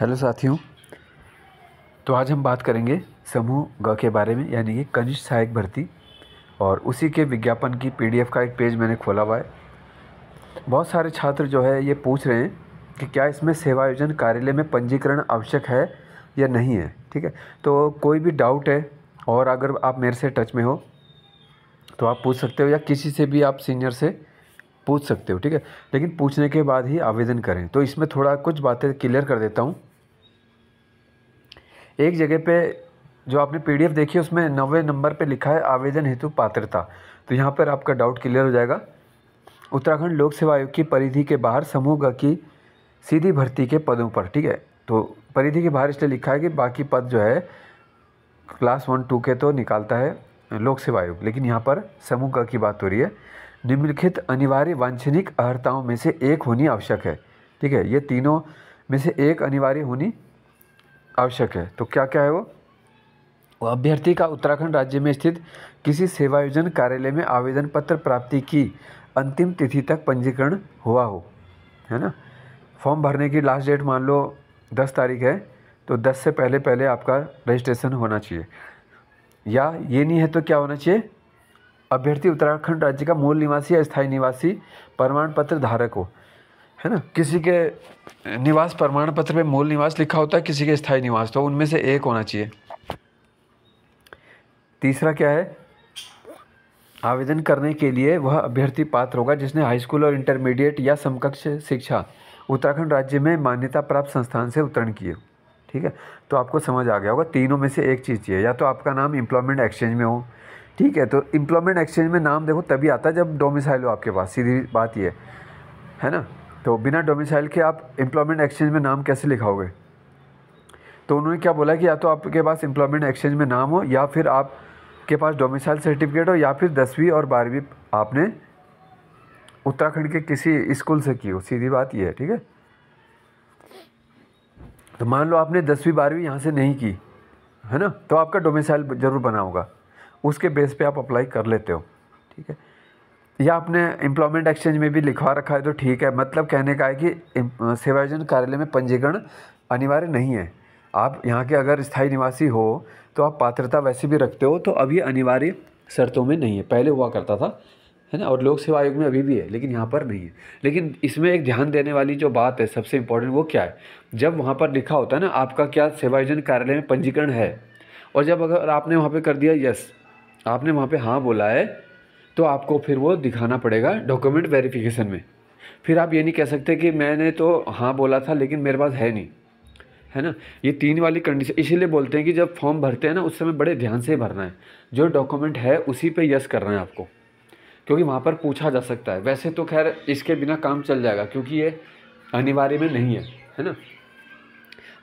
hello साथियों तो आज हम बात करेंगे समूह ग के बारे में यानी कि कनिष्ठ सहायक भर्ती और उसी के विज्ञापन की पीडीएफ का एक पेज मैंने खोला हुआ है बहुत सारे छात्र जो है ये पूछ रहे हैं कि क्या इसमें सेवायोजन कार्यालय में पंजीकरण आवश्यक है या नहीं है ठीक है तो कोई भी डाउट है और अगर आप मेरे से टच में हो तो आप पूछ सकते हो या किसी से भी आप सीनियर से पूछ सकते हो ठीक है लेकिन पूछने के बाद ही आवेदन करें तो इसमें थोड़ा कुछ बातें क्लियर कर देता हूँ एक जगह पे जो आपने पीडीएफ देखी है उसमें नवे नंबर पे लिखा है आवेदन हेतु पात्रता तो यहाँ पर आपका डाउट क्लियर हो जाएगा उत्तराखंड लोक सेवा आयोग की परिधि के बाहर समूह की सीधी भर्ती के पदों पर ठीक है तो परिधि के बाहर इसलिए लिखा है कि बाकी पद जो है क्लास वन टू के तो निकालता है लोक सेवा आयोग लेकिन यहाँ पर समूह की बात हो रही है निम्नलिखित अनिवार्य वांछनिक अर्ताओं में से एक होनी आवश्यक है ठीक है ये तीनों में से एक अनिवार्य होनी आवश्यक है तो क्या क्या है वो अभ्यर्थी का उत्तराखंड राज्य में स्थित किसी सेवायोजन कार्यालय में आवेदन पत्र प्राप्ति की अंतिम तिथि तक पंजीकरण हुआ हो है ना फॉर्म भरने की लास्ट डेट मान लो दस तारीख है तो दस से पहले पहले आपका रजिस्ट्रेशन होना चाहिए या ये नहीं है तो क्या होना चाहिए अभ्यर्थी उत्तराखंड राज्य का मूल निवासी या स्थायी निवासी प्रमाण पत्र धारक हो है ना किसी के निवास प्रमाण पत्र में मूल निवास लिखा होता है किसी के स्थायी निवास तो उनमें से एक होना चाहिए तीसरा क्या है आवेदन करने के लिए वह अभ्यर्थी पात्र होगा जिसने हाई स्कूल और इंटरमीडिएट या समकक्ष शिक्षा उत्तराखंड राज्य में मान्यता प्राप्त संस्थान से उत्तरण किए ठीक है तो आपको समझ आ गया होगा तीनों में से एक चीज़ चाहिए या तो आपका नाम इम्प्लॉयमेंट एक्सचेंज में हो ठीक है तो इम्प्लॉयमेंट एक्सचेंज में नाम देखो तभी आता है जब डोमिसाइल हो आपके पास सीधी बात ये है ना तो बिना डोमिसाइल के आप एम्प्लॉयमेंट एक्सचेंज में नाम कैसे लिखाओगे तो उन्होंने क्या बोला कि या तो आपके पास एम्प्लॉयमेंट एक्सचेंज में नाम हो या फिर आपके पास डोमिसाइल सर्टिफिकेट हो या फिर दसवीं और बारहवीं आपने उत्तराखंड के किसी स्कूल से की हो सीधी बात यह है ठीक है तो मान लो आपने दसवीं बारहवीं यहाँ से नहीं की है ना तो आपका डोमिसाइल ज़रूर बना होगा उसके बेस पे आप अप्लाई कर लेते हो ठीक है या आपने एम्प्लॉयमेंट एक्सचेंज में भी लिखवा रखा है तो ठीक है मतलब कहने का है कि सेवायोजन कार्यालय में पंजीकरण अनिवार्य नहीं है आप यहाँ के अगर स्थायी निवासी हो तो आप पात्रता वैसे भी रखते हो तो अब ये अनिवार्य शर्तों में नहीं है पहले हुआ करता था है ना और लोक सेवा आयोग में अभी भी है लेकिन यहाँ पर नहीं है लेकिन इसमें एक ध्यान देने वाली जो बात है सबसे इम्पोर्टेंट वो क्या है जब वहाँ पर लिखा होता है ना आपका क्या सेवायोजन कार्यालय में पंजीकरण है और जब अगर आपने वहाँ पर कर दिया यस आपने वहाँ पर हाँ बोला है तो आपको फिर वो दिखाना पड़ेगा डॉक्यूमेंट वेरिफिकेशन में फिर आप ये नहीं कह सकते कि मैंने तो हाँ बोला था लेकिन मेरे पास है नहीं है ना ये तीन वाली कंडीशन इसीलिए बोलते हैं कि जब फॉर्म भरते हैं ना उस समय बड़े ध्यान से भरना है जो डॉक्यूमेंट है उसी पे यस करना है आपको क्योंकि वहाँ पर पूछा जा सकता है वैसे तो खैर इसके बिना काम चल जाएगा क्योंकि ये अनिवार्य में नहीं है है ना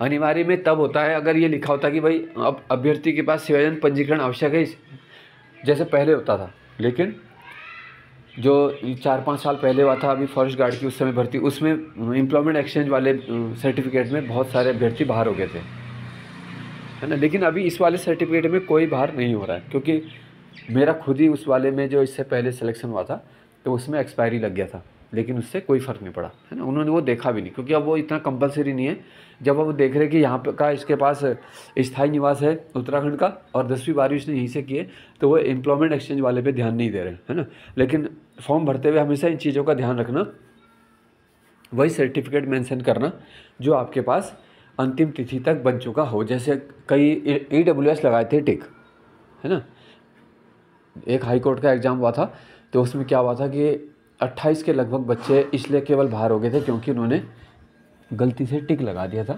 अनिवार्य में तब होता है अगर ये लिखा होता कि भाई अब अभ्यर्थी के पास सेवाजन पंजीकरण आवश्यक है जैसे पहले होता था लेकिन जो चार पाँच साल पहले हुआ था अभी फॉरेस्ट गार्ड की उस समय भर्ती उसमें एम्प्लॉयमेंट एक्सचेंज वाले सर्टिफिकेट में बहुत सारे अभ्यर्थी बाहर हो गए थे है ना लेकिन अभी इस वाले सर्टिफिकेट में कोई बाहर नहीं हो रहा है क्योंकि मेरा खुद ही उस वाले में जो इससे पहले सिलेक्शन हुआ था तो उसमें एक्सपायरी लग गया था लेकिन उससे कोई फ़र्क नहीं पड़ा है ना उन्होंने वो देखा भी नहीं क्योंकि अब वो इतना कंपलसरी नहीं है जब वो देख रहे कि यहाँ पर का इसके पास स्थायी निवास है उत्तराखंड का और दसवीं बारहवीं उसने यहीं से किए तो वो एम्प्लॉयमेंट एक्सचेंज वाले पे ध्यान नहीं दे रहे है ना लेकिन फॉर्म भरते हुए हमेशा इन चीज़ों का ध्यान रखना वही सर्टिफिकेट मैंसन करना जो आपके पास अंतिम तिथि तक बन चुका हो जैसे कई ई डब्ल्यू एस लगाए थे टिक है ना एक हाई कोर्ट का एग्ज़ाम हुआ था तो उसमें क्या हुआ था कि अट्ठाईस के लगभग बच्चे इसलिए केवल बाहर हो गए थे क्योंकि उन्होंने गलती से टिक लगा दिया था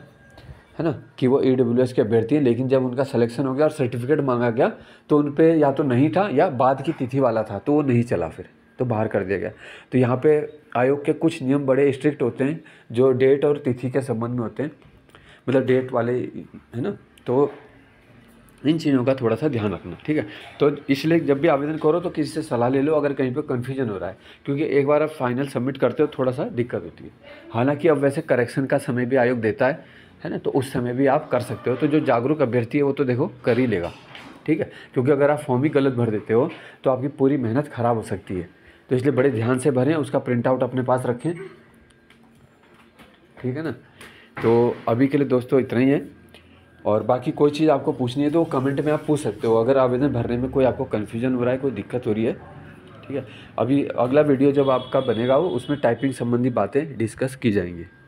है ना कि वो ई डब्ल्यू एस के अभ्यर्थी हैं लेकिन जब उनका सिलेक्शन हो गया और सर्टिफिकेट मांगा गया तो उन पर या तो नहीं था या बाद की तिथि वाला था तो वो नहीं चला फिर तो बाहर कर दिया गया तो यहाँ पे आयोग के कुछ नियम बड़े स्ट्रिक्ट होते हैं जो डेट और तिथि के संबंध में होते हैं मतलब डेट वाले है ना तो इन चीज़ों का थोड़ा सा ध्यान रखना ठीक है तो इसलिए जब भी आवेदन करो तो किसी से सलाह ले लो अगर कहीं पे कन्फ्यूजन हो रहा है क्योंकि एक बार आप फाइनल सबमिट करते हो थोड़ा सा दिक्कत होती है हालांकि अब वैसे करेक्शन का समय भी आयोग देता है है ना तो उस समय भी आप कर सकते हो तो जो जागरूक अभ्यर्थी है वो तो देखो कर ही लेगा ठीक है क्योंकि अगर आप फॉर्म ही गलत भर देते हो तो आपकी पूरी मेहनत ख़राब हो सकती है तो इसलिए बड़े ध्यान से भरें उसका प्रिंट आउट अपने पास रखें ठीक है ना तो अभी के लिए दोस्तों इतना ही है और बाकी कोई चीज़ आपको पूछनी है तो कमेंट में आप पूछ सकते हो अगर आवेदन भरने में कोई आपको कन्फ्यूजन हो रहा है कोई दिक्कत हो रही है ठीक है अभी अगला वीडियो जब आपका बनेगा वो उसमें टाइपिंग संबंधी बातें डिस्कस की जाएंगी